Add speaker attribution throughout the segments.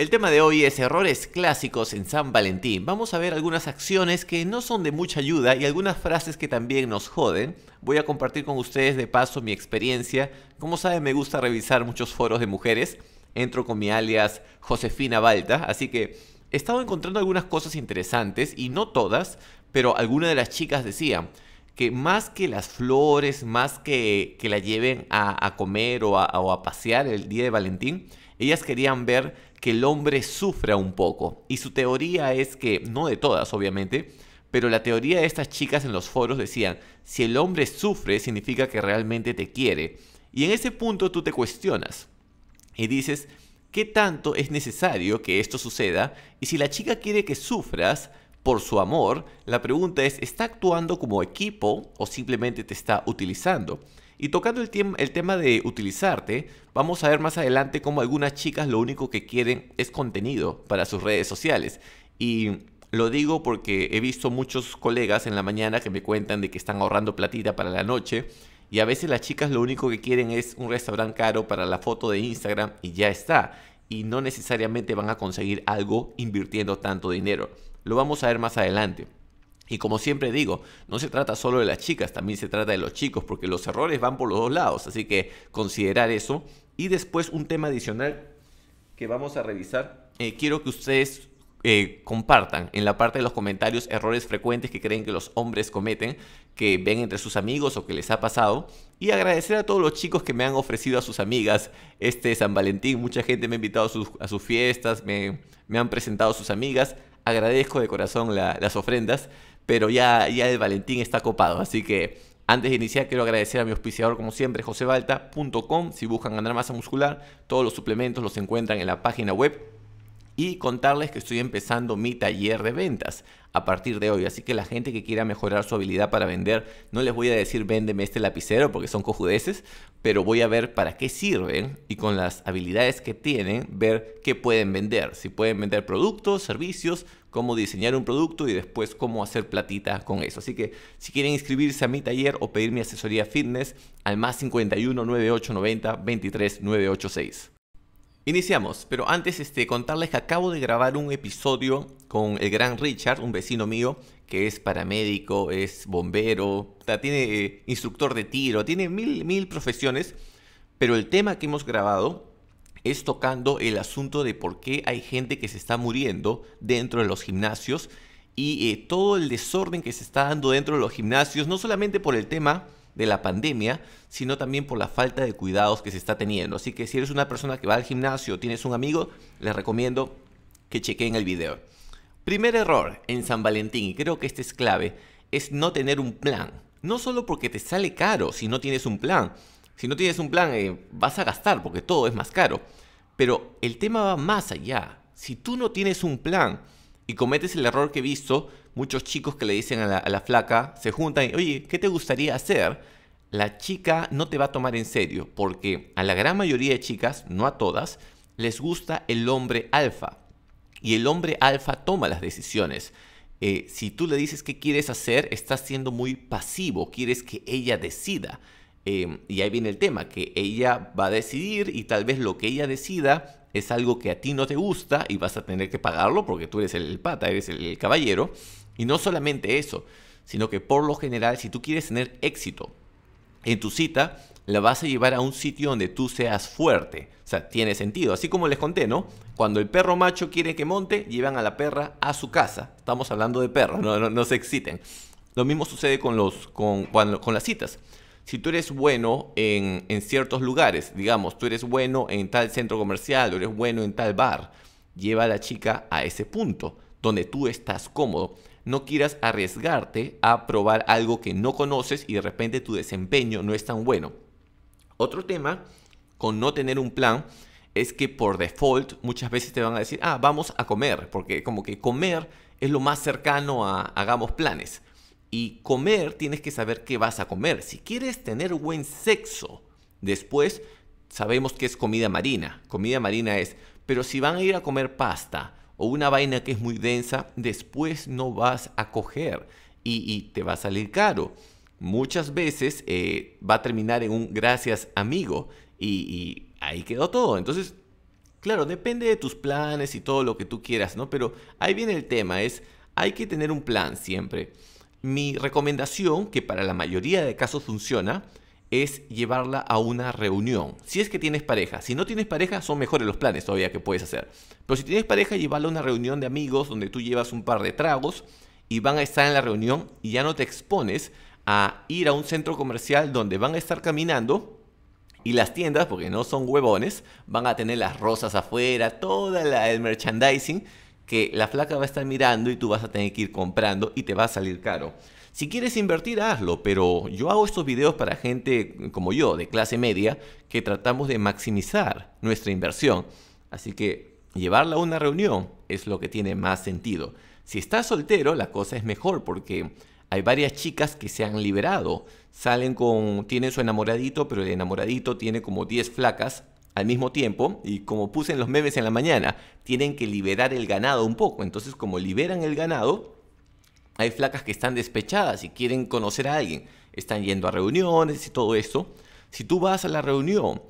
Speaker 1: El tema de hoy es errores clásicos en San Valentín. Vamos a ver algunas acciones que no son de mucha ayuda y algunas frases que también nos joden. Voy a compartir con ustedes de paso mi experiencia. Como saben, me gusta revisar muchos foros de mujeres. Entro con mi alias Josefina Balta, así que he estado encontrando algunas cosas interesantes y no todas, pero algunas de las chicas decían que más que las flores, más que, que la lleven a, comer o a, o a pasear el día de Valentín, ellas querían ver que el hombre sufra un poco. Y su teoría es que, no de todas obviamente, pero la teoría de estas chicas en los foros decían, si el hombre sufre significa que realmente te quiere. Y en ese punto tú te cuestionas y dices, ¿qué tanto es necesario que esto suceda? Y si la chica quiere que sufras por su amor, la pregunta es, ¿está actuando como equipo o simplemente te está utilizando? Y tocando el, tema de utilizarte, vamos a ver más adelante cómo algunas chicas lo único que quieren es contenido para sus redes sociales. Y lo digo porque he visto muchos colegas en la mañana que me cuentan de que están ahorrando platita para la noche. Y a veces las chicas lo único que quieren es un restaurante caro para la foto de Instagram y ya está. Y no necesariamente van a conseguir algo invirtiendo tanto dinero. Lo vamos a ver más adelante. Y como siempre digo, no se trata solo de las chicas, también se trata de los chicos, porque los errores van por los dos lados, así que considerar eso. Y después un tema adicional que vamos a revisar, eh, quiero que ustedes eh, compartan en la parte de los comentarios errores frecuentes que creen que los hombres cometen, que ven entre sus amigos o que les ha pasado. Y agradecer a todos los chicos que me han ofrecido a sus amigas este San Valentín. Mucha gente me ha invitado a sus, fiestas, me, han presentado a sus amigas. Agradezco de corazón las ofrendas pero ya, ya el Valentín está copado, así que... Antes de iniciar, quiero agradecer a mi auspiciador, como siempre, josebalta.com. Si buscan ganar masa muscular, todos los suplementos los encuentran en la página web. Y contarles que estoy empezando mi taller de ventas a partir de hoy. Así que la gente que quiera mejorar su habilidad para vender, no les voy a decir véndeme este lapicero porque son cojudeces, pero voy a ver para qué sirven y con las habilidades que tienen, ver qué pueden vender. Si pueden vender productos, servicios, cómo diseñar un producto y después cómo hacer platita con eso. Así que si quieren inscribirse a mi taller o pedir mi asesoría fitness, al más 51 9890 23 986. Iniciamos, pero antes este, contarles que acabo de grabar un episodio con el gran Richard, un vecino mío, que es paramédico, es bombero, tiene eh, instructor de tiro, tiene mil, mil profesiones, pero el tema que hemos grabado es tocando el asunto de por qué hay gente que se está muriendo dentro de los gimnasios y eh, todo el desorden que se está dando dentro de los gimnasios, no solamente por el tema de la pandemia, sino también por la falta de cuidados que se está teniendo. Así que si eres una persona que va al gimnasio o tienes un amigo, les recomiendo que chequen el video. Primer error en San Valentín, y creo que este es clave, es no tener un plan. No solo porque te sale caro si no tienes un plan, si no tienes un plan, eh, vas a gastar porque todo es más caro. Pero el tema va más allá. Si tú no tienes un plan y cometes el error que he visto, muchos chicos que le dicen a la, flaca, se juntan y, oye, ¿qué te gustaría hacer? La chica no te va a tomar en serio porque a la gran mayoría de chicas, no a todas, les gusta el hombre alfa. Y el hombre alfa toma las decisiones. Eh, si tú le dices qué quieres hacer, estás siendo muy pasivo, quieres que ella decida. Em, y ahí viene el tema, que ella va a decidir y tal vez lo que ella decida es algo que a ti no te gusta y vas a tener que pagarlo porque tú eres el pata, eres el, caballero. Y no solamente eso, sino que por lo general, si tú quieres tener éxito en tu cita, la vas a llevar a un sitio donde tú seas fuerte. O sea, tiene sentido. Así como les conté, ¿no? Cuando el perro macho quiere que monte, llevan a la perra a su casa. Estamos hablando de perros, no, se exciten. Lo mismo sucede con, los, con las citas si tú eres bueno en, en ciertos lugares, digamos, tú eres bueno en tal centro comercial, o eres bueno en tal bar, lleva a la chica a ese punto donde tú estás cómodo. No quieras arriesgarte a probar algo que no conoces y de repente tu desempeño no es tan bueno. Otro tema con no tener un plan es que por default muchas veces te van a decir, ah, vamos a comer, porque como que comer es lo más cercano a hagamos planes. Y comer, tienes que saber qué vas a comer. Si quieres tener buen sexo, después sabemos que es comida marina. Comida marina es, pero si van a ir a comer pasta o una vaina que es muy densa, después no vas a coger y, te va a salir caro. Muchas veces eh, va a terminar en un gracias amigo y, y ahí quedó todo. Entonces, claro, depende de tus planes y todo lo que tú quieras, ¿no? Pero ahí viene el tema, es, hay que tener un plan siempre. Mi recomendación, que para la mayoría de casos funciona, es llevarla a una reunión. Si es que tienes pareja, si no tienes pareja, son mejores los planes todavía que puedes hacer. Pero si tienes pareja, llevarla a una reunión de amigos donde tú llevas un par de tragos y van a estar en la reunión y ya no te expones a ir a un centro comercial donde van a estar caminando y las tiendas, porque no son huevones, van a tener las rosas afuera, todo el merchandising que la flaca va a estar mirando y tú vas a tener que ir comprando y te va a salir caro. Si quieres invertir, hazlo, pero yo hago estos videos para gente como yo, de clase media, que tratamos de maximizar nuestra inversión. Así que llevarla a una reunión es lo que tiene más sentido. Si estás soltero, la cosa es mejor porque hay varias chicas que se han liberado. Salen con, tienen su enamoradito, pero el enamoradito tiene como 10 flacas al mismo tiempo, y como puse en los memes en la mañana, tienen que liberar el ganado un poco. Entonces, como liberan el ganado, hay flacas que están despechadas y quieren conocer a alguien. Están yendo a reuniones y todo eso. Si tú vas a la reunión,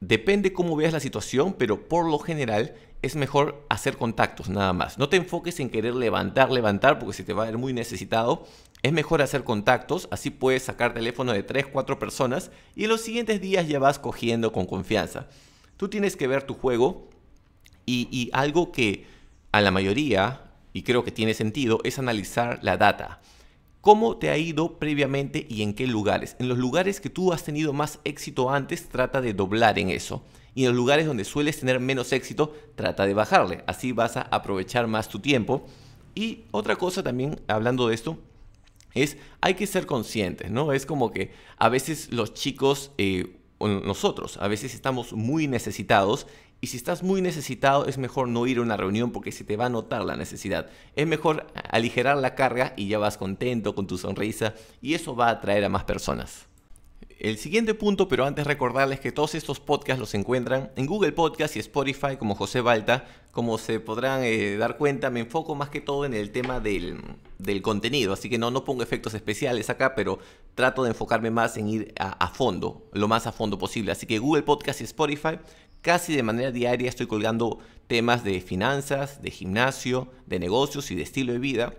Speaker 1: depende cómo veas la situación, pero por lo general es mejor hacer contactos nada más. No te enfoques en querer levantar, levantar, porque se te va a ver muy necesitado es mejor hacer contactos, así puedes sacar teléfono de 3, 4 personas y los siguientes días ya vas cogiendo con confianza. Tú tienes que ver tu juego y algo que a la mayoría, y creo que tiene sentido, es analizar la data. ¿Cómo te ha ido previamente y en qué lugares? En los lugares que tú has tenido más éxito antes, trata de doblar en eso. Y en los lugares donde sueles tener menos éxito, trata de bajarle. Así vas a aprovechar más tu tiempo. Y otra cosa también, hablando de esto, es hay que ser conscientes, ¿no? Es como que a veces los chicos, eh, nosotros, a veces estamos muy necesitados y si estás muy necesitado es mejor no ir a una reunión porque se te va a notar la necesidad. Es mejor aligerar la carga y ya vas contento con tu sonrisa y eso va a atraer a más personas el siguiente punto, pero antes recordarles que todos estos podcasts los encuentran en Google Podcast y Spotify como José Balta. Como se podrán eh, dar cuenta, me enfoco más que todo en el tema del, contenido, así que no, no pongo efectos especiales acá, pero trato de enfocarme más en ir a, a fondo, lo más a fondo posible. Así que Google Podcast y Spotify, casi de manera diaria estoy colgando temas de finanzas, de gimnasio, de negocios y de estilo de vida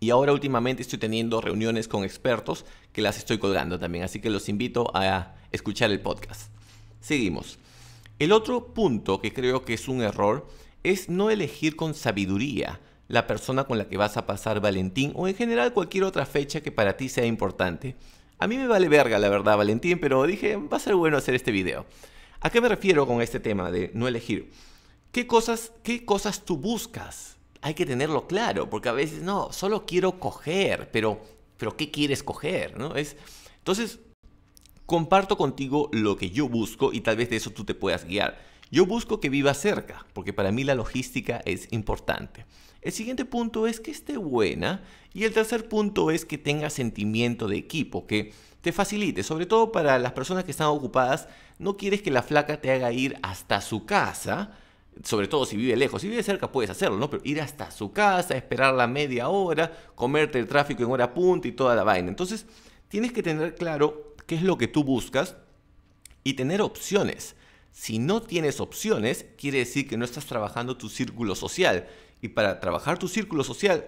Speaker 1: y ahora últimamente estoy teniendo reuniones con expertos que las estoy colgando también, así que los invito a escuchar el podcast. Seguimos. El otro punto que creo que es un error es no elegir con sabiduría la persona con la que vas a pasar Valentín o en general cualquier otra fecha que para ti sea importante. A mí me vale verga la verdad Valentín, pero dije, va a ser bueno hacer este video. ¿A qué me refiero con este tema de no elegir? ¿Qué cosas, qué cosas tú buscas? hay que tenerlo claro, porque a veces, no, solo quiero coger, pero, pero ¿qué quieres coger? ¿no? Es, entonces, comparto contigo lo que yo busco y tal vez de eso tú te puedas guiar. Yo busco que viva cerca, porque para mí la logística es importante. El siguiente punto es que esté buena y el tercer punto es que tenga sentimiento de equipo, que te facilite, sobre todo para las personas que están ocupadas, no quieres que la flaca te haga ir hasta su casa sobre todo si vive lejos, si vive cerca puedes hacerlo, ¿no? Pero ir hasta su casa, esperar la media hora, comerte el tráfico en hora punta y toda la vaina. Entonces, tienes que tener claro qué es lo que tú buscas y tener opciones. Si no tienes opciones, quiere decir que no estás trabajando tu círculo social. Y para trabajar tu círculo social,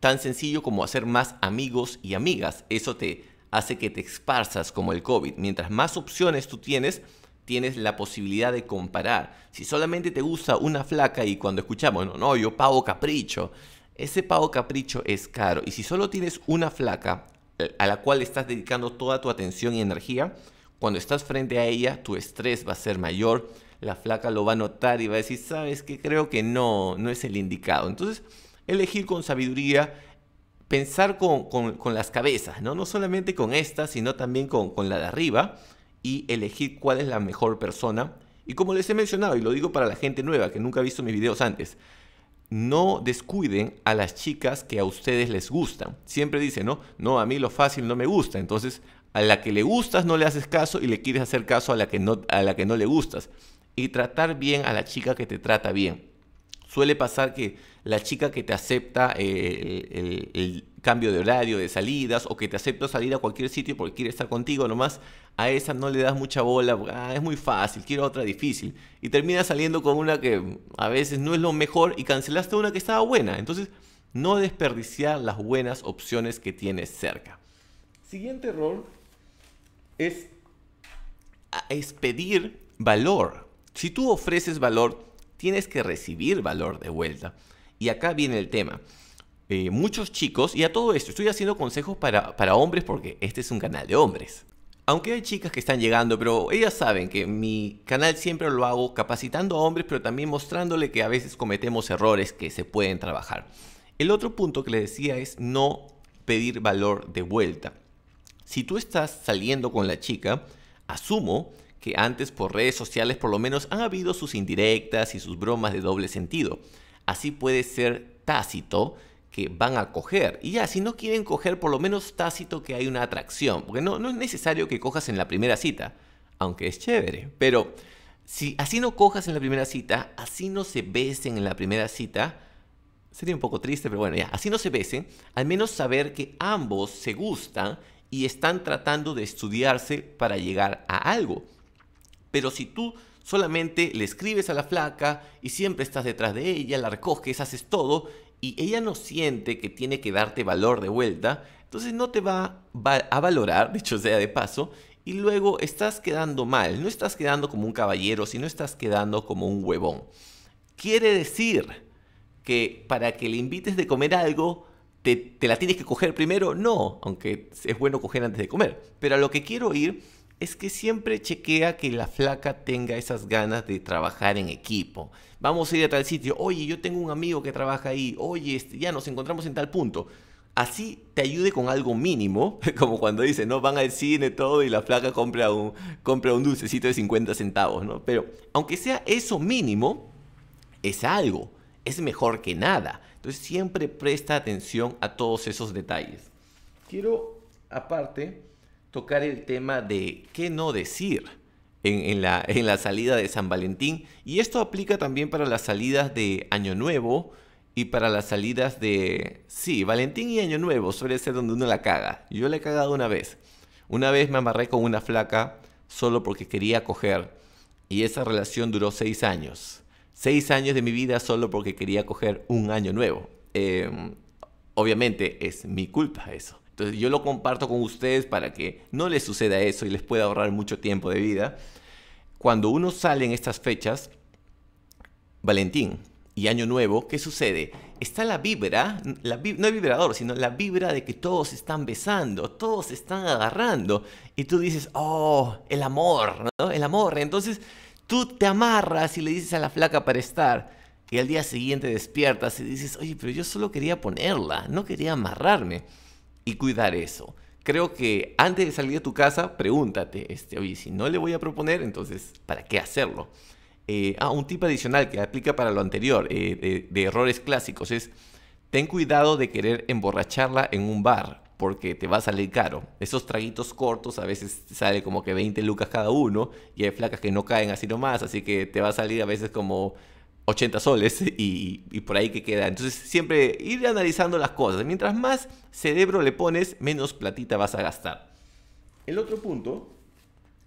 Speaker 1: tan sencillo como hacer más amigos y amigas, eso te hace que te esparzas como el COVID. Mientras más opciones tú tienes, tienes la posibilidad de comparar. Si solamente te gusta una flaca y cuando escuchamos, no, no, yo pago capricho, ese pago capricho es caro. Y si solo tienes una flaca eh, a la cual estás dedicando toda tu atención y energía, cuando estás frente a ella, tu estrés va a ser mayor, la flaca lo va a notar y va a decir, sabes que creo que no, no es el indicado. Entonces, elegir con sabiduría, pensar con, las cabezas, ¿no? no solamente con esta, sino también con, con la de arriba y elegir cuál es la mejor persona. Y como les he mencionado, y lo digo para la gente nueva que nunca ha visto mis videos antes, no descuiden a las chicas que a ustedes les gustan. Siempre dicen, no, no, a mí lo fácil no me gusta. Entonces, a la que le gustas no le haces caso y le quieres hacer caso a la que no, a la que no le gustas. Y tratar bien a la chica que te trata bien. Suele pasar que la chica que te acepta eh, el, cambio de horario, de salidas, o que te acepta salir a cualquier sitio porque quiere estar contigo nomás, a esa no le das mucha bola, ah, es muy fácil, quiero otra difícil. Y terminas saliendo con una que a veces no es lo mejor y cancelaste una que estaba buena. Entonces, no desperdiciar las buenas opciones que tienes cerca. Siguiente error es, es pedir valor. Si tú ofreces valor, tienes que recibir valor de vuelta. Y acá viene el tema. Eh, muchos chicos, y a todo esto, estoy haciendo consejos para, para hombres porque este es un canal de hombres. Aunque hay chicas que están llegando, pero ellas saben que mi canal siempre lo hago capacitando a hombres, pero también mostrándole que a veces cometemos errores que se pueden trabajar. El otro punto que les decía es no pedir valor de vuelta. Si tú estás saliendo con la chica, asumo que antes por redes sociales por lo menos han habido sus indirectas y sus bromas de doble sentido. Así puede ser tácito que van a coger. Y ya, si no quieren coger, por lo menos tácito que hay una atracción. Porque no, es necesario que cojas en la primera cita, aunque es chévere. Pero si así no cojas en la primera cita, así no se besen en la primera cita, sería un poco triste, pero bueno, ya, así no se besen, al menos saber que ambos se gustan y están tratando de estudiarse para llegar a algo. Pero si tú Solamente le escribes a la flaca y siempre estás detrás de ella, la recoges, haces todo y ella no siente que tiene que darte valor de vuelta, entonces no te va a valorar, dicho sea de paso, y luego estás quedando mal, no estás quedando como un caballero, sino estás quedando como un huevón. Quiere decir que para que le invites de comer algo, te, te la tienes que coger primero, no, aunque es bueno coger antes de comer, pero a lo que quiero ir es que siempre chequea que la flaca tenga esas ganas de trabajar en equipo. Vamos a ir a tal sitio. Oye, yo tengo un amigo que trabaja ahí. Oye, este, ya nos encontramos en tal punto. Así te ayude con algo mínimo, como cuando dicen, ¿no? Van al cine todo y la flaca compra un, compra un dulcecito de 50 centavos, ¿no? Pero aunque sea eso mínimo, es algo. Es mejor que nada. Entonces siempre presta atención a todos esos detalles. Quiero, aparte, tocar el tema de qué no decir en, la, en la salida de San Valentín. Y esto aplica también para las salidas de Año Nuevo y para las salidas de... Sí, Valentín y Año Nuevo suele ser donde uno la caga. Yo la he cagado una vez. Una vez me amarré con una flaca solo porque quería coger. Y esa relación duró seis años. Seis años de mi vida solo porque quería coger un año nuevo. Em, obviamente es mi culpa eso. Entonces yo lo comparto con ustedes para que no les suceda eso y les pueda ahorrar mucho tiempo de vida. Cuando uno sale en estas fechas, Valentín y Año Nuevo, ¿qué sucede? Está la vibra, no el vibrador, sino la vibra de que todos están besando, todos están agarrando. Y tú dices, oh, el amor, ¿no? El amor. Entonces tú te amarras y le dices a la flaca para estar. Y al día siguiente despiertas y dices, oye, pero yo solo quería ponerla, no quería amarrarme y cuidar eso. Creo que antes de salir de tu casa, pregúntate, este, oye, si no le voy a proponer, entonces, ¿para qué hacerlo? Eh, ah, un tip adicional que aplica para lo anterior, eh, de, errores clásicos, es ten cuidado de querer emborracharla en un bar, porque te va a salir caro. Esos traguitos cortos a veces sale como que 20 lucas cada uno y hay flacas que no caen así nomás, así que te va a salir a veces como 80 soles y, por ahí que queda. Entonces siempre ir analizando las cosas. Mientras más cerebro le pones, menos platita vas a gastar. El otro punto,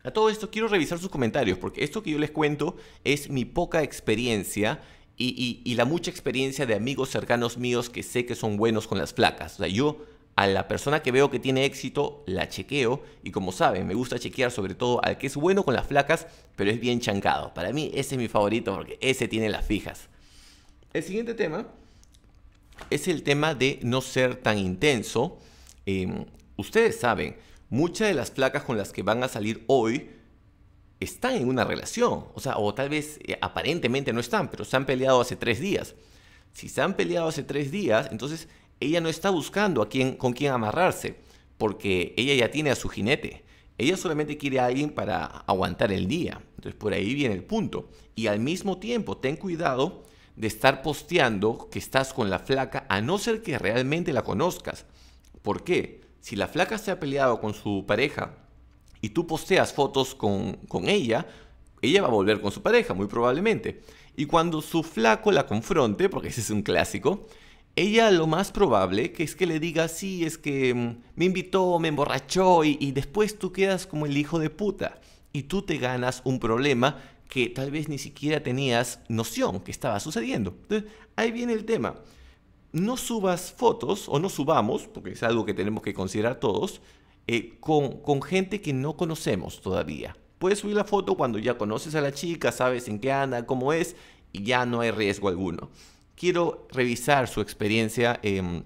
Speaker 1: a todo esto quiero revisar sus comentarios, porque esto que yo les cuento es mi poca experiencia y, la mucha experiencia de amigos cercanos míos que sé que son buenos con las flacas O sea, yo a la persona que veo que tiene éxito, la chequeo y como saben, me gusta chequear sobre todo al que es bueno con las flacas, pero es bien chancado. Para mí ese es mi favorito porque ese tiene las fijas. El siguiente tema es el tema de no ser tan intenso. Em, ustedes saben, muchas de las flacas con las que van a salir hoy están en una relación. O sea, o tal vez eh, aparentemente no están, pero se han peleado hace tres días. Si se han peleado hace tres días, entonces ella no está buscando a quien con quién amarrarse, porque ella ya tiene a su jinete. Ella solamente quiere a alguien para aguantar el día. Entonces por ahí viene el punto. Y al mismo tiempo, ten cuidado de estar posteando que estás con la flaca, a no ser que realmente la conozcas. ¿Por qué? Si la flaca se ha peleado con su pareja y tú posteas fotos con, con ella, ella va a volver con su pareja, muy probablemente. Y cuando su flaco la confronte, porque ese es un clásico, ella lo más probable que es que le diga, sí, es que mm, me invitó, me emborrachó y, después tú quedas como el hijo de puta y tú te ganas un problema que tal vez ni siquiera tenías noción que estaba sucediendo. Entonces, ahí viene el tema. No subas fotos o no subamos, porque es algo que tenemos que considerar todos, eh, con, con gente que no conocemos todavía. Puedes subir la foto cuando ya conoces a la chica, sabes en qué anda, cómo es, y ya no hay riesgo alguno quiero revisar su experiencia. Em,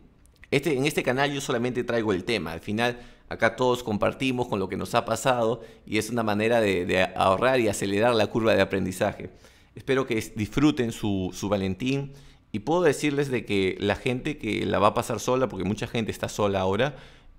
Speaker 1: este, en este canal yo solamente traigo el tema. Al final, acá todos compartimos con lo que nos ha pasado y es una manera de, ahorrar y acelerar la curva de aprendizaje. Espero que disfruten su, Valentín y puedo decirles de que la gente que la va a pasar sola, porque mucha gente está sola ahora,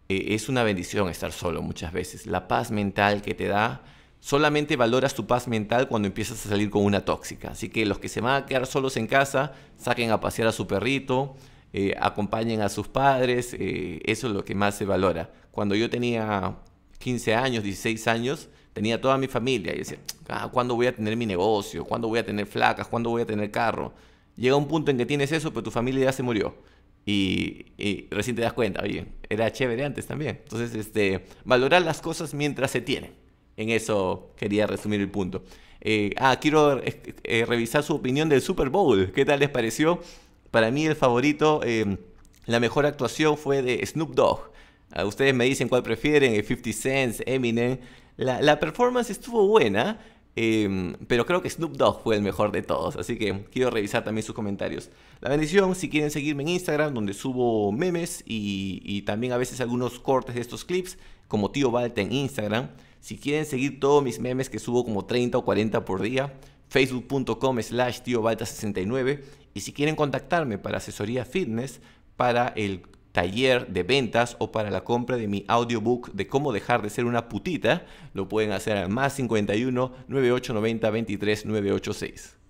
Speaker 1: eh, es una bendición estar solo muchas veces. La paz mental que te da solamente valoras tu paz mental cuando empiezas a salir con una tóxica. Así que los que se van a quedar solos en casa, saquen a pasear a su perrito, eh, acompañen a sus padres, eh, eso es lo que más se valora. Cuando yo tenía 15 años, 16 años, tenía toda mi familia y decía, ah, ¿cuándo voy a tener mi negocio? ¿Cuándo voy a tener flacas? ¿Cuándo voy a tener carro? Llega un punto en que tienes eso, pero tu familia ya se murió. Y, y, recién te das cuenta, oye, era chévere antes también. Entonces, este, valorar las cosas mientras se tienen en eso quería resumir el punto. Eh, ah, quiero eh, revisar su opinión del Super Bowl. ¿Qué tal les pareció? Para mí el favorito, em, la mejor actuación fue de Snoop Dogg. Ah, ustedes me dicen cuál prefieren, 50 eh, Cent, Eminem. La, performance estuvo buena, em, pero creo que Snoop Dogg fue el mejor de todos. Así que quiero revisar también sus comentarios. La bendición, si quieren seguirme en Instagram, donde subo memes y, también a veces algunos cortes de estos clips, como Tío Balta en Instagram. Si quieren seguir todos mis memes que subo como 30 o 40 por día, facebook.com slash tiobalta69. Y si quieren contactarme para asesoría fitness, para el taller de ventas o para la compra de mi audiobook de cómo dejar de ser una putita, lo pueden hacer al más 51 9890 23 986.